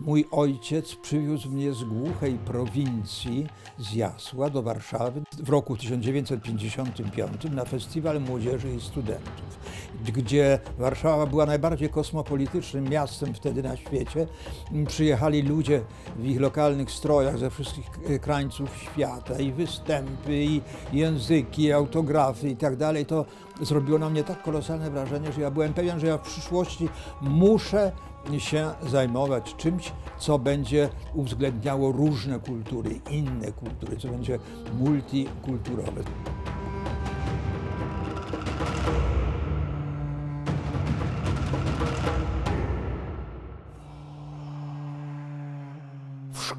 Mój ojciec przywiózł mnie z głuchej prowincji, z Jasła do Warszawy w roku 1955 na Festiwal Młodzieży i Studentów, gdzie Warszawa była najbardziej kosmopolitycznym miastem wtedy na świecie. Przyjechali ludzie w ich lokalnych strojach ze wszystkich krańców świata i występy, i języki, i autografy i tak dalej. To zrobiło na mnie tak kolosalne wrażenie, że ja byłem pewien, że ja w przyszłości muszę się zajmować czymś, co będzie uwzględniało różne kultury, inne kultury, co będzie multikulturowe.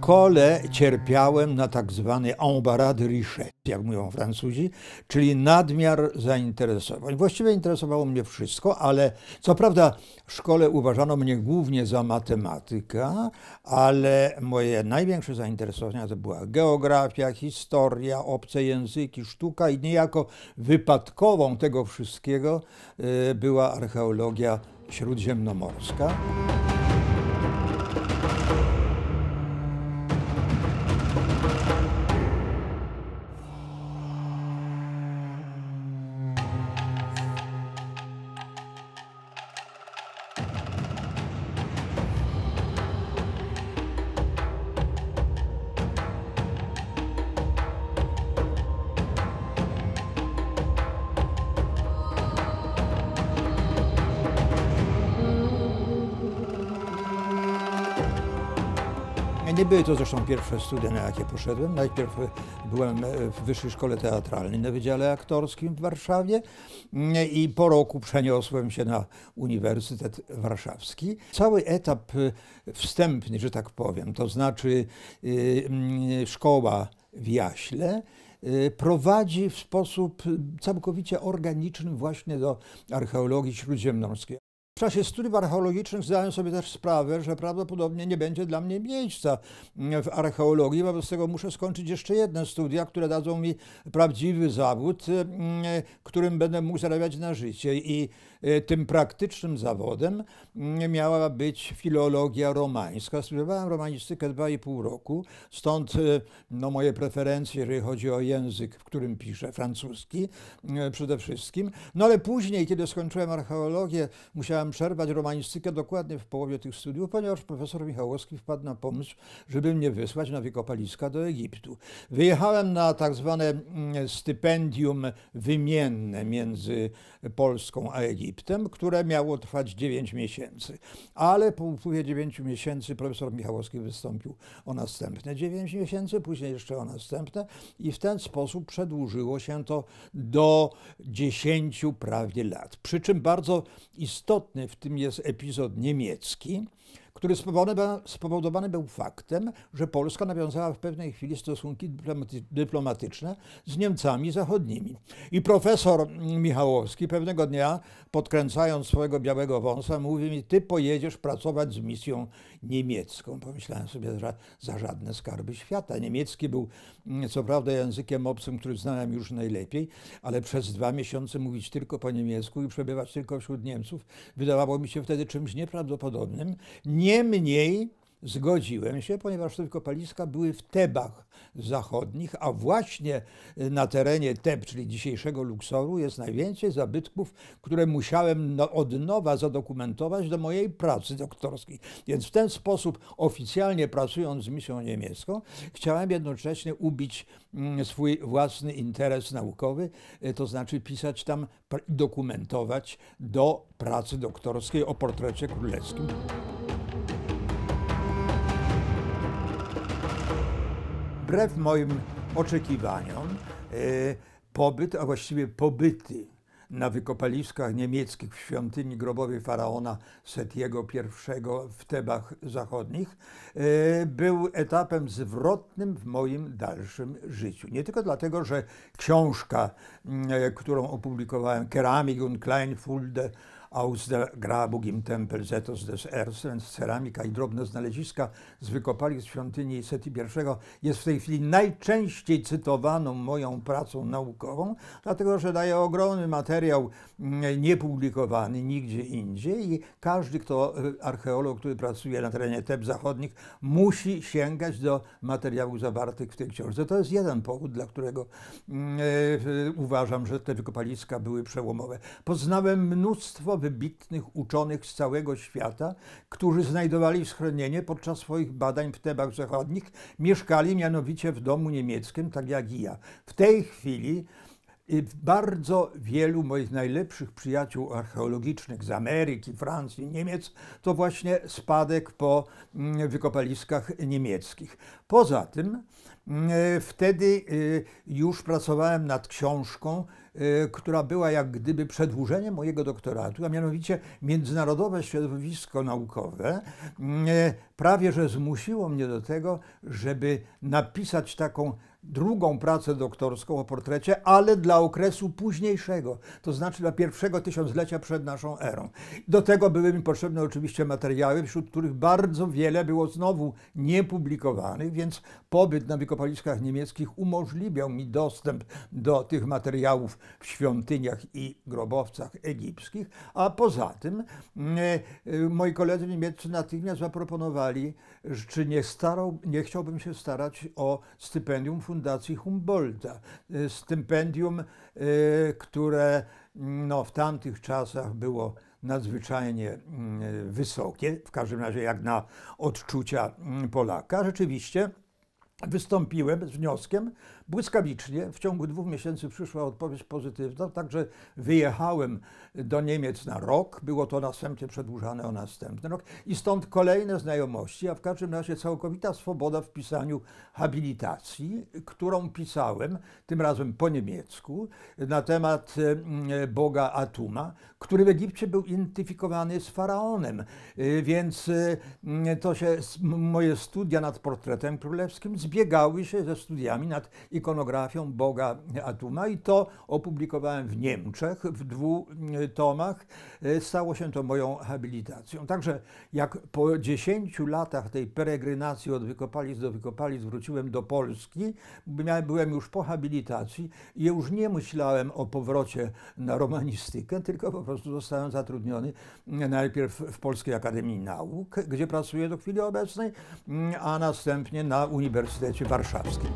szkole cierpiałem na tak zwany embarras richesse, jak mówią Francuzi, czyli nadmiar zainteresowań. Właściwie interesowało mnie wszystko, ale co prawda w szkole uważano mnie głównie za matematyka, ale moje największe zainteresowania to była geografia, historia, obce języki, sztuka i niejako wypadkową tego wszystkiego y, była archeologia śródziemnomorska. były to zresztą pierwsze studia, na jakie poszedłem. Najpierw byłem e, w Wyższej Szkole Teatralnej na Wydziale Aktorskim w Warszawie mm, i po roku przeniosłem się na Uniwersytet Warszawski. Cały etap e, wstępny, że tak powiem, to znaczy e, mm, szkoła w Jaśle, prowadzi w sposób całkowicie organiczny właśnie do archeologii śródziemnomorskiej czasie studiów archeologicznych zdałem sobie też sprawę, że prawdopodobnie nie będzie dla mnie miejsca w archeologii, wobec tego muszę skończyć jeszcze jedne studia, które dadzą mi prawdziwy zawód, mm, którym będę mógł zarabiać na życie. I E, tym praktycznym zawodem mm, miała być filologia romańska. Studiowałem romanistykę dwa i pół roku, stąd e, no, moje preferencje, jeżeli chodzi o język, w którym piszę, francuski e, przede wszystkim. No ale później, kiedy skończyłem archeologię, musiałem przerwać romanistykę dokładnie w połowie tych studiów, ponieważ profesor Michałowski wpadł na pomysł, żeby mnie wysłać na wykopaliska do Egiptu. Wyjechałem na tak zwane mm, stypendium wymienne między Polską a Egiptem. Egiptem, które miało trwać 9 miesięcy. Ale po upływie 9 miesięcy profesor Michałowski wystąpił o następne 9 miesięcy, później jeszcze o następne i w ten sposób przedłużyło się to do 10 prawie lat. Przy czym bardzo istotny w tym jest epizod niemiecki, który spowodowany był faktem, że Polska nawiązała w pewnej chwili stosunki dyplomatyczne z Niemcami zachodnimi. I profesor Michałowski pewnego dnia, podkręcając swojego białego wąsa, mówi mi, ty pojedziesz pracować z misją niemiecką. Pomyślałem sobie, że za żadne skarby świata. Niemiecki był mm, co prawda językiem obcym, który znałem już najlepiej, ale przez dwa miesiące mówić tylko po niemiecku i przebywać tylko wśród Niemców wydawało mi się wtedy czymś nieprawdopodobnym. Niemniej Zgodziłem się, ponieważ te kopaliska były w Tebach zachodnich, a właśnie y, na terenie Teb, czyli dzisiejszego Luksoru, jest najwięcej zabytków, które musiałem no, od nowa zadokumentować do mojej pracy doktorskiej. Więc w ten sposób, oficjalnie pracując z misją niemiecką, chciałem jednocześnie ubić mm, swój własny interes naukowy, y, to znaczy pisać tam, dokumentować do pracy doktorskiej o portrecie królewskim. wbrew moim oczekiwaniom e, pobyt, a właściwie pobyty na wykopaliskach niemieckich w świątyni grobowej faraona Setiego I w Tebach Zachodnich e, był etapem zwrotnym w moim dalszym życiu. Nie tylko dlatego, że książka, e, którą opublikowałem, Keramik und Kleinfulde aus der im Tempel Zetos des Erzens, ceramika i drobne znaleziska z wykopalisk świątyni Seti I jest w tej chwili najczęściej cytowaną moją pracą naukową, dlatego że daje ogromny materiał mm, niepublikowany nigdzie indziej i każdy, kto e, archeolog, który pracuje na terenie Teb Zachodnich, musi sięgać do materiałów zawartych w tej książce. To jest jeden powód, dla którego mm, e, uważam, że te wykopaliska były przełomowe. Poznałem mnóstwo wybitnych uczonych z całego świata, którzy znajdowali schronienie podczas swoich badań w Tebach Zachodnich, mieszkali mianowicie w domu niemieckim, tak jak i ja. W tej chwili y, bardzo wielu moich najlepszych przyjaciół archeologicznych z Ameryki, Francji, Niemiec to właśnie spadek po mm, wykopaliskach niemieckich. Poza tym E, wtedy e, już pracowałem nad książką, e, która była jak gdyby przedłużeniem mojego doktoratu, a mianowicie międzynarodowe środowisko naukowe prawie że zmusiło mnie do tego, żeby napisać taką drugą pracę doktorską o portrecie, ale dla okresu późniejszego, to znaczy dla pierwszego tysiąclecia przed naszą erą. Do tego były mi potrzebne oczywiście materiały, wśród których bardzo wiele było znowu niepublikowanych, więc pobyt na wykopaliskach niemieckich umożliwiał mi dostęp do tych materiałów w świątyniach i grobowcach egipskich, a poza tym e, e, moi koledzy niemieccy natychmiast zaproponowali, czy nie, starał, nie chciałbym się starać o stypendium Fundacji Humboldta. Y, stypendium, y, które mm, no, w tamtych czasach było nadzwyczajnie mm, wysokie, w każdym razie jak na odczucia mm, Polaka. Rzeczywiście wystąpiłem z wnioskiem, Błyskawicznie w ciągu dwóch miesięcy przyszła odpowiedź pozytywna, także wyjechałem do Niemiec na rok, było to następnie przedłużane o następny rok i stąd kolejne znajomości, a w każdym razie całkowita swoboda w pisaniu habilitacji, którą pisałem, tym razem po niemiecku, na temat mm, boga Atuma, który w Egipcie był identyfikowany z faraonem, y, więc y, mm, to się moje studia nad portretem królewskim zbiegały się ze studiami nad ikonografią Boga Atuma i to opublikowałem w Niemczech w dwóch e, tomach. E, stało się to moją habilitacją. Także jak po 10 latach tej peregrynacji od wykopalic do wykopalic wróciłem do Polski, byłem już po habilitacji i już nie myślałem o powrocie na romanistykę, tylko po prostu zostałem zatrudniony e, najpierw w Polskiej Akademii Nauk, gdzie pracuję do chwili obecnej, mm, a następnie na Uniwersytecie Warszawskim.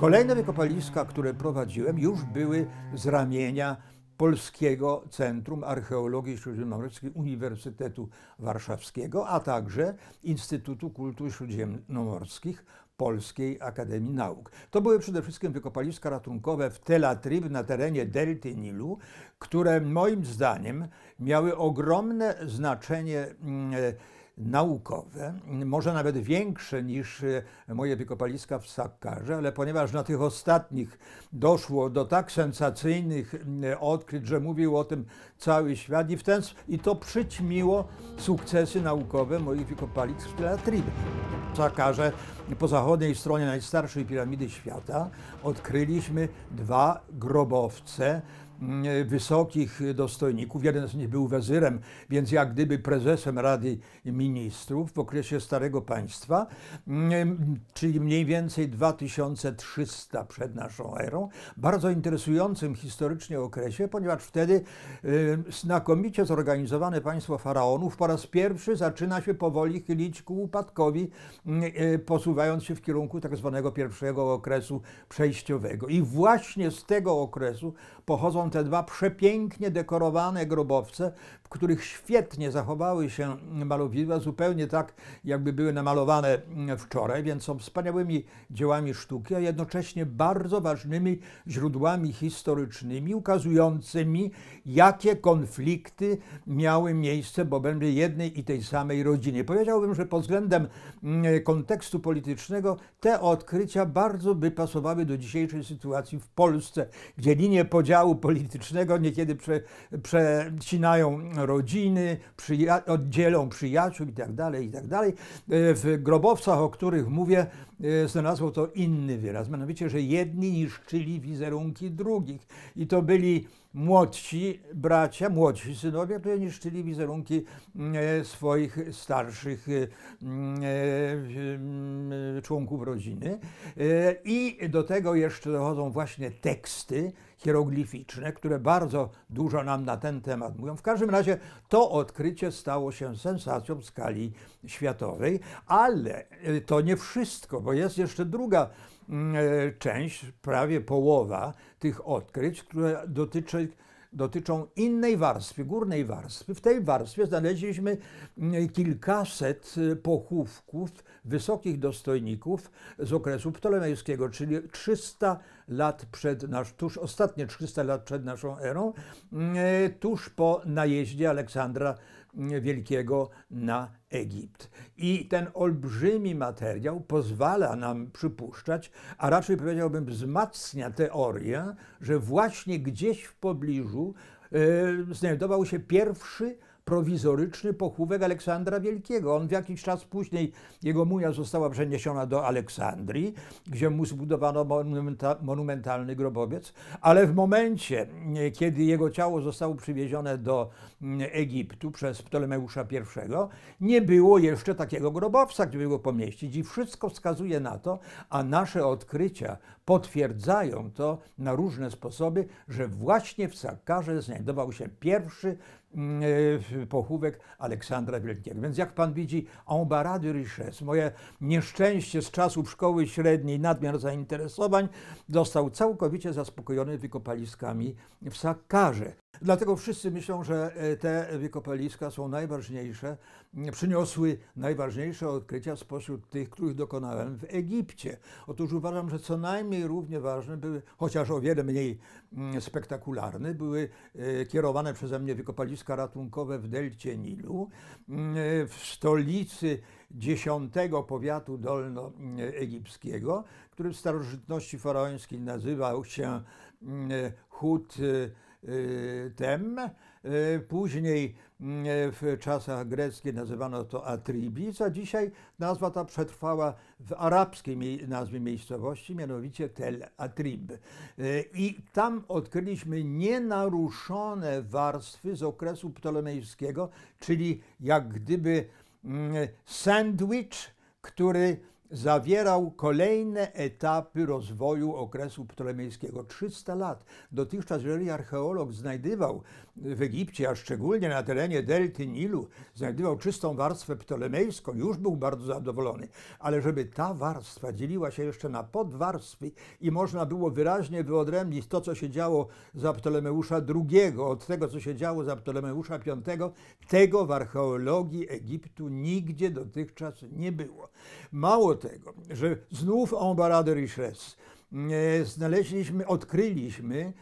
Kolejne wykopaliska, które prowadziłem, już były z ramienia Polskiego Centrum Archeologii Śródziemnomorskiej Uniwersytetu Warszawskiego, a także Instytutu Kultur Śródziemnomorskich Polskiej Akademii Nauk. To były przede wszystkim wykopaliska ratunkowe w Tel na terenie delty Nilu, które moim zdaniem miały ogromne znaczenie. Yy, naukowe, może nawet większe niż e, moje wykopaliska w Sakkarze, ale ponieważ na tych ostatnich doszło do tak sensacyjnych odkryć, że mówił o tym cały świat i, w ten, i to przyćmiło sukcesy naukowe moich wykopalisk w Telatribe. W Sakkarze po zachodniej stronie najstarszej piramidy świata odkryliśmy dwa grobowce, E, wysokich dostojników. Jeden z nich był wezyrem, więc jak gdyby prezesem Rady Ministrów w okresie Starego Państwa, e, czyli mniej więcej 2300 przed naszą erą. Bardzo interesującym historycznie okresie, ponieważ wtedy e, znakomicie zorganizowane państwo faraonów po raz pierwszy zaczyna się powoli chylić ku upadkowi, posuwając się w kierunku tak zwanego pierwszego okresu przejściowego. I właśnie z tego okresu pochodzą te dwa przepięknie dekorowane grobowce, w których świetnie zachowały się malowidła, zupełnie tak, jakby były namalowane mm, wczoraj, więc są wspaniałymi dziełami sztuki, a jednocześnie bardzo ważnymi źródłami historycznymi, ukazującymi, jakie konflikty miały miejsce w obrębie jednej i tej samej rodziny. Powiedziałbym, że pod względem mm, kontekstu politycznego te odkrycia bardzo by pasowały do dzisiejszej sytuacji w Polsce, gdzie linie podziału politycznego niekiedy prze, przecinają rodziny, przyja oddzielą przyjaciół tak itd. Tak e, w grobowcach, o których mówię, e, znalazło to inny wyraz. Mianowicie, że jedni niszczyli wizerunki drugich i to byli młodsi bracia, młodsi synowie, którzy niszczyli wizerunki mm, e, swoich starszych mm, mm, członków rodziny. I do tego jeszcze dochodzą właśnie teksty, hieroglificzne, które bardzo dużo nam na ten temat mówią. W każdym razie to odkrycie stało się sensacją w skali światowej, ale e, to nie wszystko, bo jest jeszcze druga mm, e, część, prawie połowa tych odkryć, które dotyczy dotyczą innej warstwy, górnej warstwy. W tej warstwie znaleźliśmy mm, kilkaset y, pochówków wysokich dostojników z okresu ptolemejskiego, czyli 300 lat przed nasz, tuż ostatnie 300 lat przed naszą erą, mm, tuż po najeździe Aleksandra Wielkiego na Egipt. I ten olbrzymi materiał pozwala nam przypuszczać, a raczej powiedziałbym wzmacnia teorię, że właśnie gdzieś w pobliżu e, znajdował się pierwszy prowizoryczny pochówek Aleksandra Wielkiego. On w jakiś czas później, jego mumia została przeniesiona do Aleksandrii, gdzie mu zbudowano monumenta, monumentalny grobowiec, ale w momencie, kiedy jego ciało zostało przywiezione do mm, Egiptu przez Ptolemeusza I, nie było jeszcze takiego grobowca, gdzie by go pomieścić i wszystko wskazuje na to, a nasze odkrycia potwierdzają to na różne sposoby, że właśnie w Sakarze znajdował się pierwszy mm, e, pochówek Aleksandra Wielkiego. Więc jak pan widzi, en barras de richesse, moje nieszczęście z czasów szkoły średniej, nadmiar zainteresowań, został całkowicie zaspokojony wykopaliskami w Sakarze. Dlatego wszyscy myślą, że e, te wiekopeliska są najważniejsze, przyniosły najważniejsze odkrycia spośród tych, których dokonałem w Egipcie. Otóż uważam, że co najmniej równie ważne były, chociaż o wiele mniej mm, spektakularne, były e, kierowane przeze mnie wiekopaliska ratunkowe w delcie Nilu, mm, w stolicy dziesiątego powiatu dolnoegipskiego, który w starożytności faraońskiej nazywał się mm, Hut e, Y, tem. Y, później y, w czasach greckich nazywano to Atribis, a dzisiaj nazwa ta przetrwała w arabskiej nazwie miejscowości, mianowicie Tel Atrib. I tam odkryliśmy nienaruszone warstwy z okresu ptolemejskiego, czyli jak gdyby mm, sandwich, który zawierał kolejne etapy rozwoju okresu ptolemejskiego. 300 lat. Dotychczas, jeżeli archeolog znajdywał w Egipcie, a szczególnie na terenie delty Nilu, znajdował czystą warstwę ptolemejską, już był bardzo zadowolony. Ale żeby ta warstwa dzieliła się jeszcze na podwarstwy i można było wyraźnie wyodrębnić to, co się działo za Ptolemeusza II od tego, co się działo za Ptolemeusza V, tego w archeologii Egiptu nigdzie dotychczas nie było. Mało tego, że znów en barade richesse, znaleźliśmy, odkryliśmy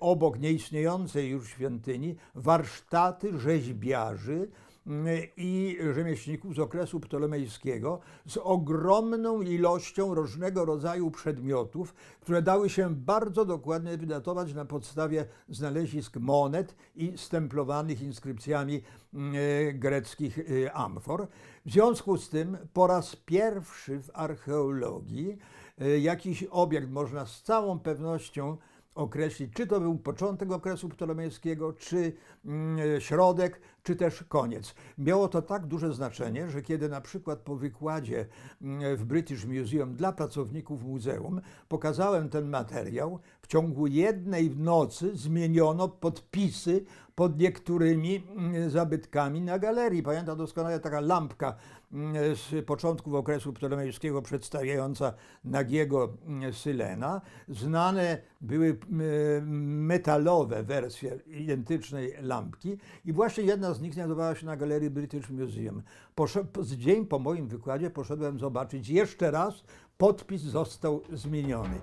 obok nieistniejącej już świątyni warsztaty rzeźbiarzy mm, i rzemieślników z okresu ptolemejskiego z ogromną ilością różnego rodzaju przedmiotów, które dały się bardzo dokładnie wydatować na podstawie znalezisk monet i stemplowanych inskrypcjami mm, e, greckich e, amfor. W związku z tym po raz pierwszy w archeologii e, jakiś obiekt można z całą pewnością określić, czy to był początek okresu Ptolemejskiego, czy mm, środek, czy też koniec. Miało to tak duże znaczenie, że kiedy na przykład po wykładzie mm, w British Museum dla pracowników muzeum pokazałem ten materiał, w ciągu jednej nocy zmieniono podpisy pod niektórymi mm, zabytkami na galerii. Pamiętam doskonale taka lampka mm, z początków okresu ptolemejskiego przedstawiająca nagiego mm, Sylena. Znane były metalowe wersje identycznej lampki i właśnie jedna z nich znajdowała się na galerii British Museum. Poszedł, dzień po moim wykładzie poszedłem zobaczyć jeszcze raz. Podpis został zmieniony.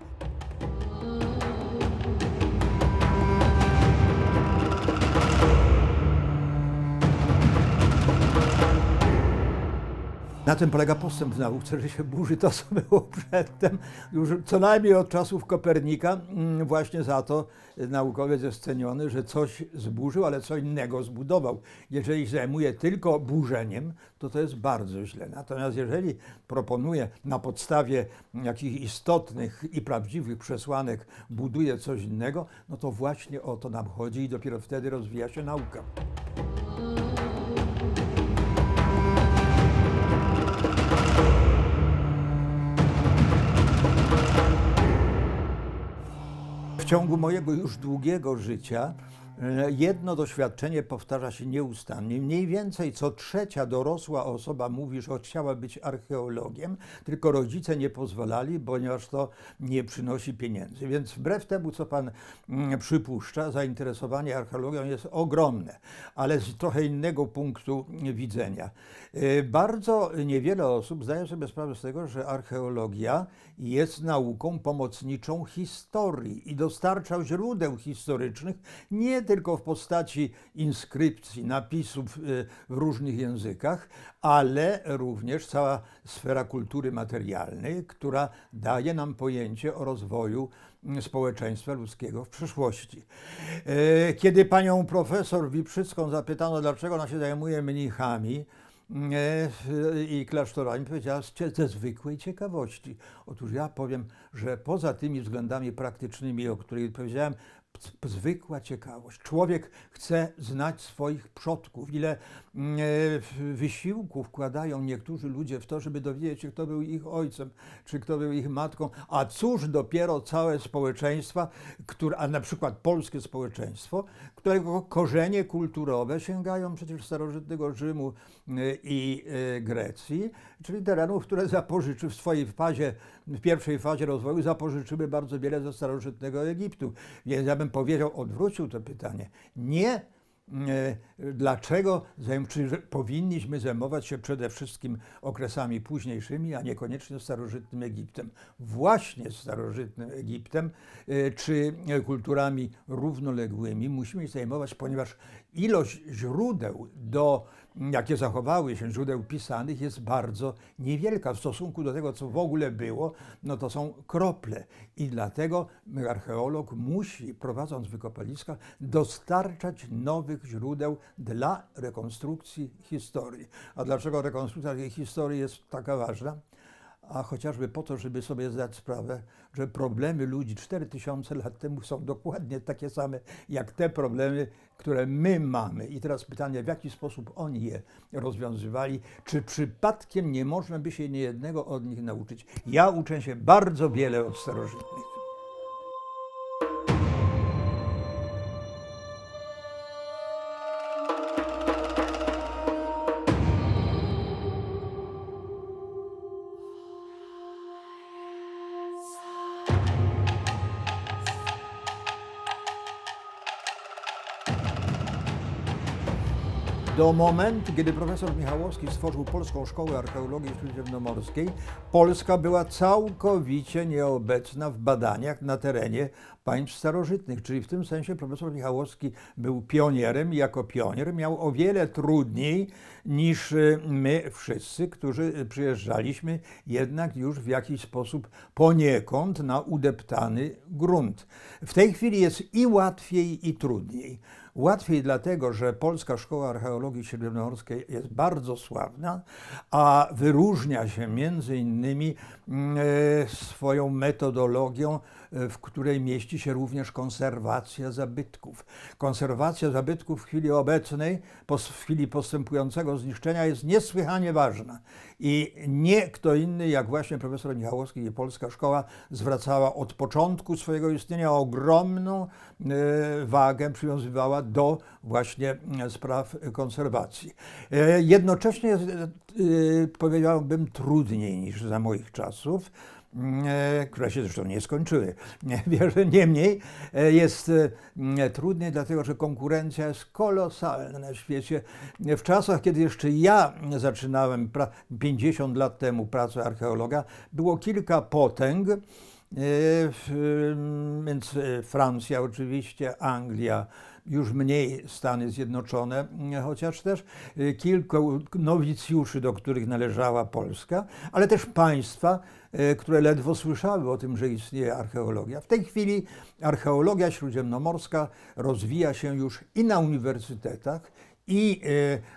Na tym polega postęp w nauce, że się burzy to, co było przedtem. Już co najmniej od czasów Kopernika mm, właśnie za to naukowiec jest ceniony, że coś zburzył, ale co innego zbudował. Jeżeli zajmuje tylko burzeniem, to to jest bardzo źle. Natomiast jeżeli proponuje na podstawie jakichś istotnych i prawdziwych przesłanek, buduje coś innego, no to właśnie o to nam chodzi i dopiero wtedy rozwija się nauka. w ciągu mojego już długiego życia E, jedno doświadczenie powtarza się nieustannie. Mniej więcej co trzecia dorosła osoba mówi, że chciała być archeologiem, tylko rodzice nie pozwalali, ponieważ to nie przynosi pieniędzy. Więc wbrew temu, co pan mm, przypuszcza, zainteresowanie archeologią jest ogromne, ale z trochę innego punktu widzenia. E, bardzo niewiele osób zdaje sobie sprawę z tego, że archeologia jest nauką pomocniczą historii i dostarcza źródeł historycznych nie tylko w postaci inskrypcji, napisów y, w różnych językach, ale również cała sfera kultury materialnej, która daje nam pojęcie o rozwoju mm, społeczeństwa ludzkiego w przyszłości. Y, kiedy panią profesor Wiprzycką zapytano, dlaczego ona się zajmuje mnichami, y, i klasztorami powiedziała ze zwykłej ciekawości. Otóż ja powiem, że poza tymi względami praktycznymi, o których powiedziałem, zwykła ciekawość. Człowiek chce znać swoich przodków, ile mm, e, wysiłku wkładają niektórzy ludzie w to, żeby dowiedzieć się, kto był ich ojcem, czy kto był ich matką, a cóż dopiero całe społeczeństwa, które, a na przykład polskie społeczeństwo, którego korzenie kulturowe sięgają przecież starożytnego Rzymu e, i e, Grecji, czyli terenów, które zapożyczy w swojej fazie, w pierwszej fazie rozwoju zapożyczyły bardzo wiele ze starożytnego Egiptu. Więc ja bym powiedział, odwrócił to pytanie. Nie E, dlaczego powinniśmy zajmować się przede wszystkim okresami późniejszymi, a niekoniecznie starożytnym Egiptem. Właśnie starożytnym Egiptem e, czy kulturami równoległymi musimy się zajmować, ponieważ ilość źródeł, do, jakie zachowały się, źródeł pisanych jest bardzo niewielka w stosunku do tego, co w ogóle było, no to są krople. I dlatego archeolog musi, prowadząc wykopaliska, dostarczać nowych nowych źródeł dla rekonstrukcji historii. A dlaczego rekonstrukcja historii jest taka ważna? a chociażby po to, żeby sobie zdać sprawę, że problemy ludzi 4000 lat temu są dokładnie takie same, jak te problemy, które my mamy. I teraz pytanie, w jaki sposób oni je rozwiązywali? Czy przypadkiem nie można by się niejednego od nich nauczyć? Ja uczę się bardzo wiele od starożytnych. Do momentu, kiedy profesor Michałowski stworzył Polską Szkołę Archeologii Śródziemnomorskiej, Polska była całkowicie nieobecna w badaniach na terenie państw starożytnych. Czyli w tym sensie profesor Michałowski był pionierem i jako pionier miał o wiele trudniej niż y, my wszyscy, którzy przyjeżdżaliśmy jednak już w jakiś sposób poniekąd na udeptany grunt. W tej chwili jest i łatwiej, i trudniej. Łatwiej dlatego, że Polska Szkoła Archeologii śródziemnomorskiej jest bardzo sławna, a wyróżnia się między innymi mm, e, swoją metodologią E, w której mieści się również konserwacja zabytków. Konserwacja zabytków w chwili obecnej, w chwili postępującego zniszczenia jest niesłychanie ważna. I nie kto inny, jak właśnie profesor Michałowski i Polska Szkoła zwracała od początku swojego istnienia ogromną e, wagę, przywiązywała do właśnie e, spraw konserwacji. Jednocześnie jest, powiedziałbym, trudniej niż za moich czasów. E, które się zresztą nie skończyły. Niemniej e, jest e, trudny, dlatego że konkurencja jest kolosalna na świecie. W czasach, kiedy jeszcze ja zaczynałem 50 lat temu pracę archeologa, było kilka potęg, więc Francja oczywiście, Anglia, już mniej Stany Zjednoczone, mm, chociaż też y, kilku nowicjuszy, do których należała Polska, ale też państwa, y, które ledwo słyszały o tym, że istnieje archeologia. W tej chwili archeologia śródziemnomorska rozwija się już i na uniwersytetach, i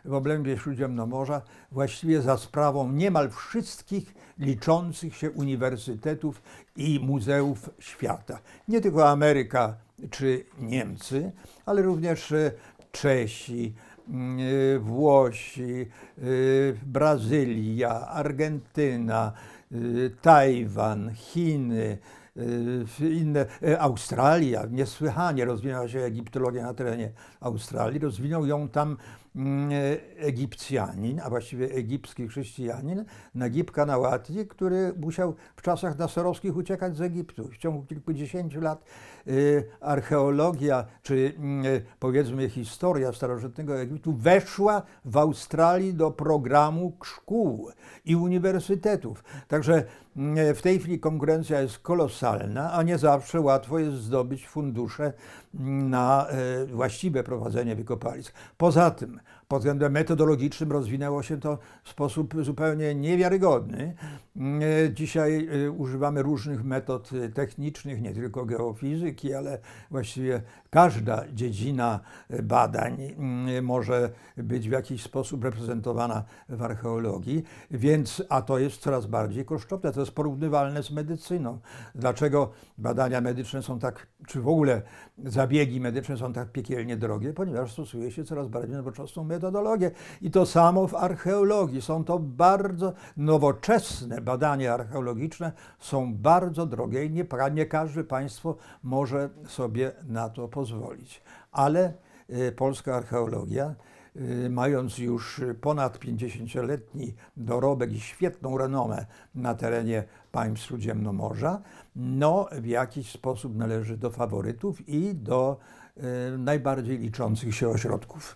y, w obrębie Śródziemnomorza, właściwie za sprawą niemal wszystkich liczących się uniwersytetów i muzeów świata. Nie tylko Ameryka czy Niemcy, ale również e, Czesi, mm, e, Włosi, e, Brazylia, Argentyna, Tajwan, Chiny, inne, Australia, niesłychanie rozwinęła się egiptologia na terenie Australii, rozwinął ją tam Mm, e, Egipcjanin, a właściwie egipski chrześcijanin, Nagib Kanałati, który musiał w czasach nasorowskich uciekać z Egiptu. W ciągu kilkudziesięciu lat y, archeologia, czy mm, e, powiedzmy historia starożytnego Egiptu weszła w Australii do programu szkół i uniwersytetów. Także w tej chwili konkurencja jest kolosalna, a nie zawsze łatwo jest zdobyć fundusze na e, właściwe prowadzenie wykopalisk. Poza tym pod względem metodologicznym rozwinęło się to w sposób zupełnie niewiarygodny. Mm, e, dzisiaj e, używamy różnych metod e, technicznych, nie tylko geofizyki, ale właściwie każda dziedzina badań mm, może być w jakiś sposób reprezentowana w archeologii, więc, a to jest coraz bardziej kosztowne, to jest porównywalne z medycyną. Dlaczego badania medyczne są tak, czy w ogóle zabiegi medyczne są tak piekielnie drogie? Ponieważ stosuje się coraz bardziej nowoczesną medycynę metodologię. I to samo w archeologii. Są to bardzo nowoczesne badania archeologiczne, są bardzo drogie i nie, nie państwo może sobie na to pozwolić. Ale y, polska archeologia y, mając już ponad 50-letni dorobek i świetną renomę na terenie państw Śródziemnomorza, no w jakiś sposób należy do faworytów i do y, najbardziej liczących się ośrodków.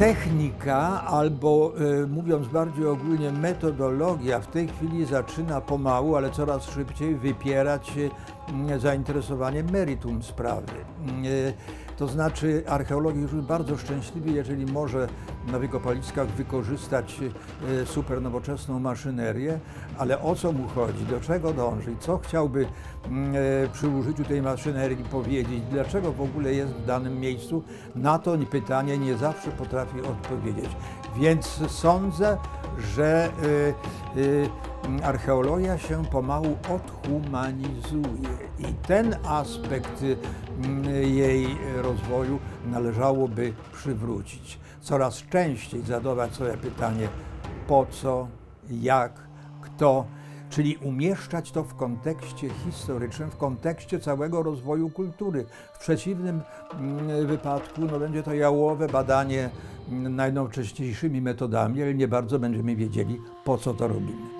technika, albo e, mówiąc bardziej ogólnie, metodologia w tej chwili zaczyna pomału, ale coraz szybciej wypierać mm, zainteresowanie meritum sprawy. Mm, e, to znaczy archeologii już bardzo szczęśliwy, jeżeli może na wykopaliskach wykorzystać e, super nowoczesną maszynerię, ale o co mu chodzi, do czego dąży i co chciałby mm, e, przy użyciu tej maszynerii powiedzieć, dlaczego w ogóle jest w danym miejscu, na to pytanie nie zawsze potrafi odpowiedzieć. Więc sądzę, że e, archeologia się pomału odhumanizuje i ten aspekt mm, jej rozwoju należałoby przywrócić. Coraz częściej zadawać sobie pytanie po co, jak, kto, czyli umieszczać to w kontekście historycznym, w kontekście całego rozwoju kultury. W przeciwnym mm, wypadku no, będzie to jałowe badanie mm, najnowocześniejszymi metodami, ale nie bardzo będziemy wiedzieli, po co to robimy.